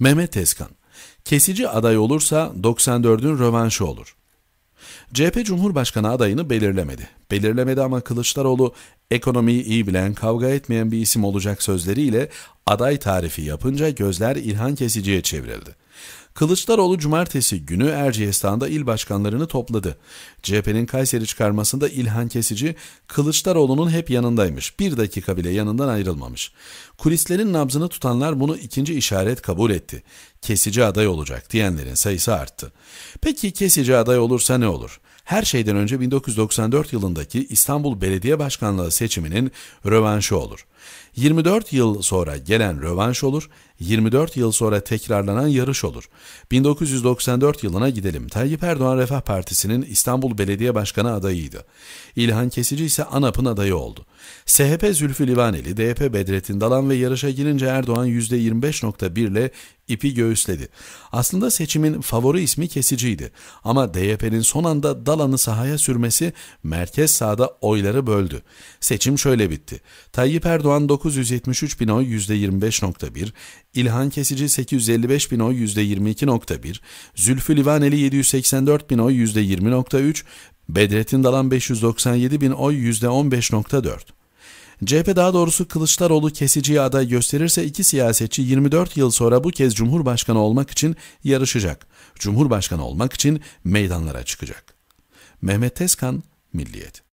Mehmet Tezkan, kesici aday olursa 94'ün rövanşı olur. CHP Cumhurbaşkanı adayını belirlemedi. Belirlemedi ama Kılıçdaroğlu ekonomiyi iyi bilen, kavga etmeyen bir isim olacak sözleriyle aday tarifi yapınca gözler İlhan Kesici'ye çevrildi. Kılıçdaroğlu cumartesi günü Erciyestan'da il başkanlarını topladı. CHP'nin Kayseri çıkarmasında İlhan Kesici, Kılıçdaroğlu'nun hep yanındaymış. Bir dakika bile yanından ayrılmamış. Kulislerin nabzını tutanlar bunu ikinci işaret kabul etti. Kesici aday olacak diyenlerin sayısı arttı. Peki kesici aday olursa ne olur? her şeyden önce 1994 yılındaki İstanbul Belediye Başkanlığı seçiminin rövanşı olur. 24 yıl sonra gelen rövanş olur, 24 yıl sonra tekrarlanan yarış olur. 1994 yılına gidelim. Tayyip Erdoğan Refah Partisi'nin İstanbul Belediye Başkanı adayıydı. İlhan Kesici ise ANAP'ın adayı oldu. SHP Zülfü Livaneli, DP Bedrettin Dalan ve yarışa girince Erdoğan %25.1 ile ipi göğüsledi. Aslında seçimin favori ismi Kesici'ydi ama DYP'nin son anda Dalan'ı sahaya sürmesi merkez sağda oyları böldü. Seçim şöyle bitti. Tayyip Erdoğan Erdoğan 973 bin oy %25.1, İlhan Kesici 855 bin oy %22.1, Zülfü Livaneli 784 bin oy %20.3, Bedrettin Dalan 597 bin oy %15.4. CHP daha doğrusu Kılıçdaroğlu kesiciye aday gösterirse iki siyasetçi 24 yıl sonra bu kez Cumhurbaşkanı olmak için yarışacak. Cumhurbaşkanı olmak için meydanlara çıkacak. Mehmet Tezkan, Milliyet